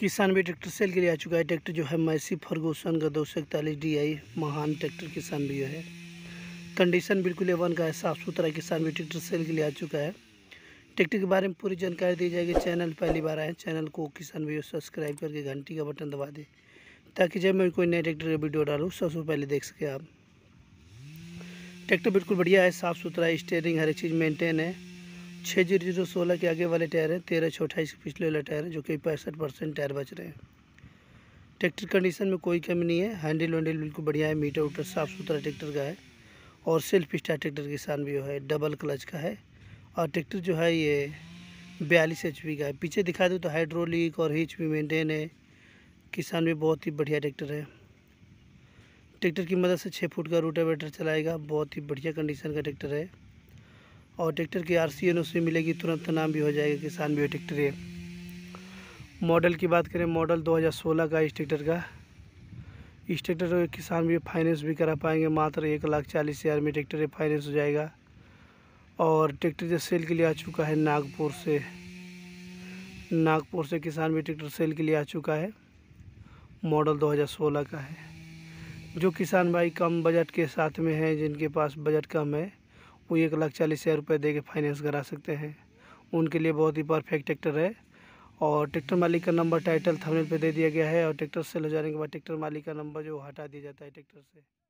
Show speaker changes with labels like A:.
A: किसान भी tractor cell के लिए आ चुका है ट्रैक्टर जो है मैसी फर्गोसन का दो सौ इकतालीस डी आई महान ट्रैक्टर किसान भी है कंडीशन बिल्कुल एवन का है साफ़ सुथरा किसान भी ट्रैक्टर सेल के लिए आ चुका है ट्रैक्टर के बारे में पूरी जानकारी दी जाएगी चैनल पहली बार आए चैनल को किसान भी सब्सक्राइब करके घंटी का बटन दबा दें ताकि जब मैं कोई नए ट्रैक्टर का वीडियो डालूँ सबसे पहले देख सके आप ट्रैक्टर बिल्कुल बढ़िया है साफ़ सुथरा है स्टेयरिंग हर एक चीज़ मेंटेन है छः जीरो जीरो सोलह के आगे वाले टायर हैं तेरह सौ अठाईस के पिछले वाला टायर है जो कि पैंसठ परसेंट टायर बच रहे हैं ट्रैक्टर कंडीशन में कोई कमी नहीं है हैंडल वैंडल बिल्कुल बढ़िया है मीटर उटर साफ़ सुथरा ट्रैक्टर का है और सेल्फ स्टार ट्रैक्टर के साथ भी है डबल क्लच का है और ट्रैक्टर जो है ये बयालीस एच का है पीछे दिखा दूँ तो हाइड्रोलिक और हिच भी मेनटेन है किसान भी बहुत ही बढ़िया ट्रैक्टर है ट्रैक्टर की मदद से छः फुट का रूटा वेटर चलाएगा बहुत ही बढ़िया कंडीशन का ट्रैक्टर है और ट्रैक्टर की आर सी एन उसमें मिलेगी तुरंत नाम भी हो जाएगा किसान भी ट्रैक्टर है मॉडल की बात करें मॉडल 2016 का इस ट्रैक्टर का इस ट्रैक्टर में किसान भी फाइनेंस भी करा पाएंगे मात्र एक लाख चालीस हज़ार में ट्रैक्टर फाइनेंस हो जाएगा और ट्रैक्टर जो सेल के लिए आ चुका है नागपुर से नागपुर से किसान भी ट्रैक्टर सेल के लिए आ चुका है मॉडल दो का है जो किसान भाई कम बजट के साथ में हैं जिनके पास बजट कम है वो एक लाख चालीस हज़ार रुपये दे के फाइनेंस करा सकते हैं उनके लिए बहुत ही परफेक्ट ट्रैक्टर है और ट्रैक्टर मालिक का नंबर टाइटल थमेल पे दे दिया गया है और ट्रैक्टर सेल हो जाने के बाद ट्रैक्टर मालिक का नंबर जो हटा दिया जाता है ट्रैक्टर से